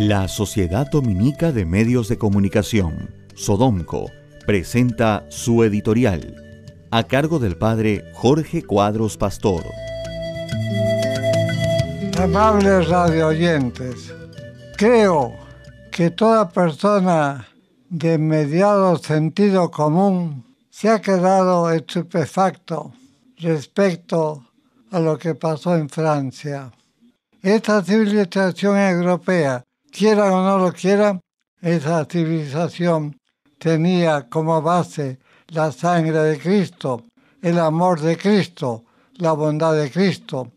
La Sociedad Dominica de Medios de Comunicación, Sodomco, presenta su editorial, a cargo del padre Jorge Cuadros Pastor. Amables radioyentes, creo que toda persona de mediado sentido común se ha quedado estupefacto respecto a lo que pasó en Francia. Esta civilización europea quiera o no lo quiera, esa civilización tenía como base la sangre de Cristo, el amor de Cristo, la bondad de Cristo.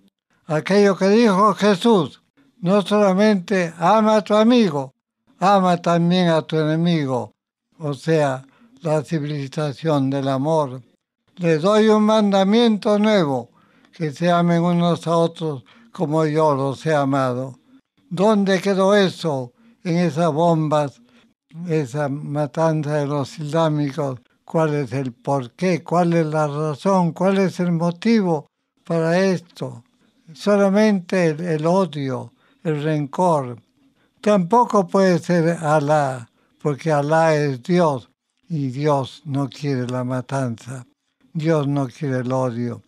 Aquello que dijo Jesús, no solamente ama a tu amigo, ama también a tu enemigo, o sea, la civilización del amor. Les doy un mandamiento nuevo, que se amen unos a otros como yo los he amado. ¿Dónde quedó eso? En esas bombas, esa matanza de los islámicos. ¿Cuál es el por qué? ¿Cuál es la razón? ¿Cuál es el motivo para esto? Solamente el, odio, el rencor. Tampoco puede ser Alá, porque Alá es Dios y Dios no quiere la matanza. Dios no quiere el odio.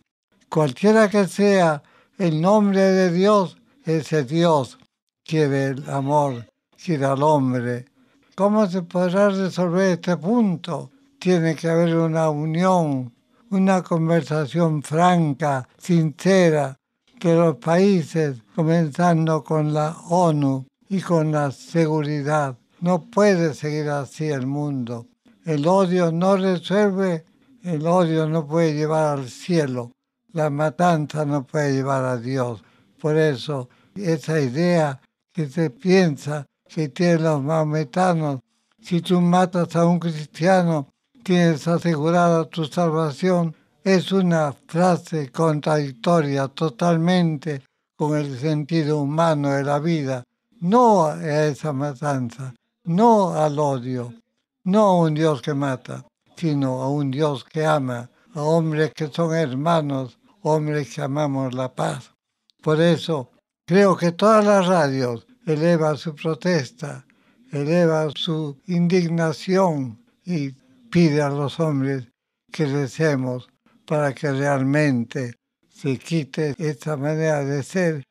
Cualquiera que sea el nombre de Dios, ese Dios quiere el amor, quiere al hombre. ¿Cómo se podrá resolver este punto? Tiene que haber una unión, una conversación franca, sincera, que los países, comenzando con la ONU y con la seguridad. No puede seguir así el mundo. El odio no resuelve, el odio no puede llevar al cielo, la matanza no puede llevar a Dios. Por eso, esa idea que se piensa que tienen los maometanos. Si tú matas a un cristiano, tienes asegurada tu salvación. Es una frase contradictoria totalmente con el sentido humano de la vida. No a esa matanza, no al odio, no a un Dios que mata, sino a un Dios que ama, a hombres que son hermanos, hombres que amamos la paz. Por eso Creo que todas las radios elevan su protesta, elevan su indignación y piden a los hombres que recemos para que realmente se quite esta manera de ser.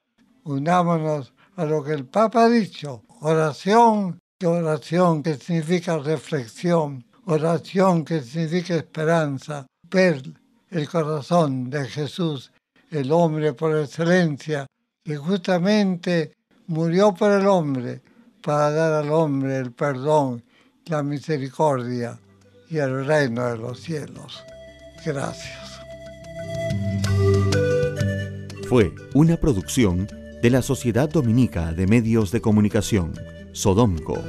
Unámonos a lo que el Papa ha dicho. Oración, oración que significa reflexión, oración que significa esperanza, ver el corazón de Jesús, el hombre por excelencia, y justamente murió por el hombre, para dar al hombre el perdón, la misericordia y el reino de los cielos. Gracias. Fue una producción de la Sociedad Dominica de Medios de Comunicación, Sodomco.